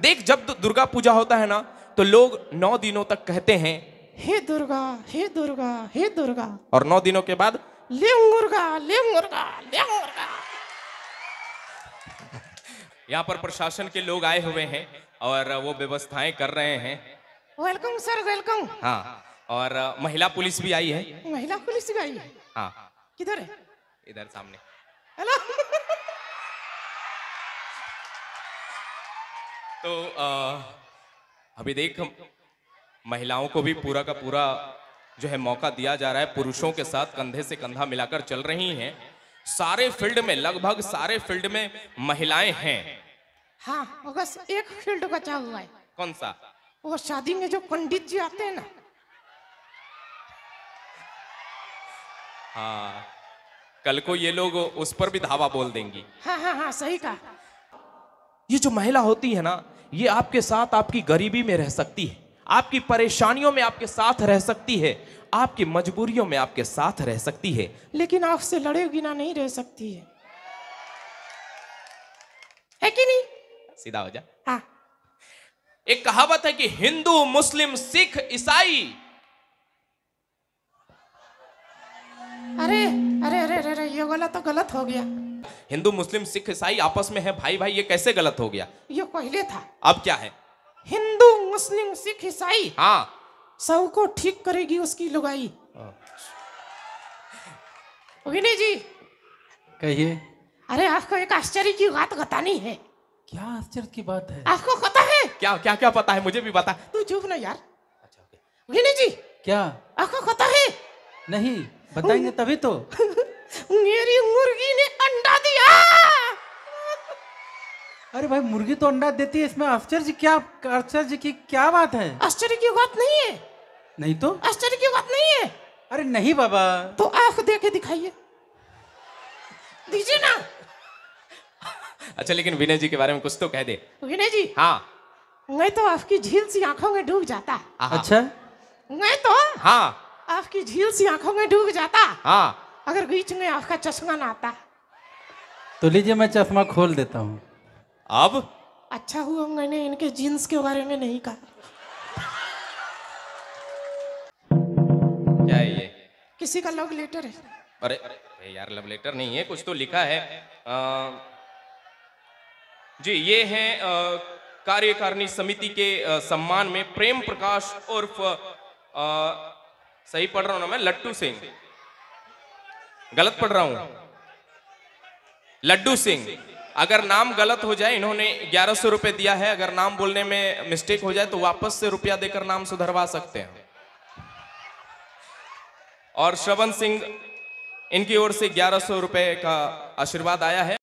देख जब दुर्गा पूजा होता है ना तो लोग नौ दिनों तक कहते हैं हे दुर्गा हे दुर्गा हे दुर्गा और नौ दिनों के बाद ले मुर्गा ले मुर्गा ले मुर्गा यहाँ पर प्रशासन के लोग आए हुए हैं और वो व्यवस्थाएं कर रहे हैं वेलकम सर वेलकम हाँ और महिला पुलिस भी आई है महिला पुलिस भी आई है हाँ किधर है इधर सामने हेलो तो आ, अभी देख महिलाओं को भी पूरा का पूरा जो है मौका दिया जा रहा है पुरुषों के साथ कंधे से कंधा मिलाकर चल रही हैं सारे फील्ड में लगभग सारे फील्ड में महिलाएं हैं हाँ एक फील्ड बचा हुआ है कौन सा वो शादी में जो पंडित जी आते हैं ना हाँ कल को ये लोग उस पर भी धावा बोल देंगी हाँ हाँ हाँ सही कहा ये जो महिला होती है ना ये आपके साथ आपकी गरीबी में रह सकती है आपकी परेशानियों में आपके साथ रह सकती है आपकी मजबूरियों में आपके साथ रह सकती है लेकिन आपसे लड़ेगी ना नहीं रह सकती है है कि नहीं सीधा हो जा हाँ एक कहावत है कि हिंदू मुस्लिम सिख ईसाई अरे अरे अरे अरे ये वाला तो गलत हो गया हिंदू मुस्लिम सिख ईसाई आपस में है भाई भाई ये कैसे गलत हो गया ये पहले था अब क्या है हिंदू मुस्लिम सिख ईसाई हाँ सबको ठीक करेगी उसकी लुगाई विनय हाँ। जी कहिए अरे आपको एक आश्चर्य की बात बतानी है क्या आश्चर्य की बात है आपको पता है क्या क्या क्या पता है मुझे भी पता तू चुप ना यार अच्छा विनय जी क्या आपको पता है नहीं बताएंगे तभी तो मेरी मुर्गी ने अंडा दिया अरे भाई मुर्गी तो अंडा देती है इसमें आश्चर्य क्या आश्चर्य की क्या बात है आश्चर्य की बात नहीं है नहीं तो आश्चर्य की बात नहीं है अरे नहीं बाबा तो आंख दे के दिखाइए दीजिए ना अच्छा लेकिन विनय जी के बारे में कुछ तो कह दे विनय जी हाँ मैं तो आपकी झील सी आंखों में डूब जाता अच्छा मैं तो हाँ आपकी झील सी आंखों में डूब जाता हाँ अगर बीच में आँख का चश्मा ना आता तो लीजिए मैं चश्मा खोल देता हूँ अब अच्छा हुआ मैंने इनके जींस के बारे में नहीं कहा क्या है ये किसी का लव लेटर है अरे, अरे यार लव लेटर नहीं है कुछ तो लिखा है आ, जी ये है कार्यकारिणी समिति के आ, सम्मान में प्रेम प्रकाश उर्फ सही पढ़ रहा हूँ ना मैं लट्टू सिंह गलत पढ़ रहा हूं लड्डू सिंह अगर नाम गलत हो जाए इन्होंने ग्यारह सौ रुपए दिया है अगर नाम बोलने में मिस्टेक हो जाए तो वापस से रुपया देकर नाम सुधरवा सकते हैं और श्रवण सिंह इनकी ओर से ग्यारह सौ रुपए का आशीर्वाद आया है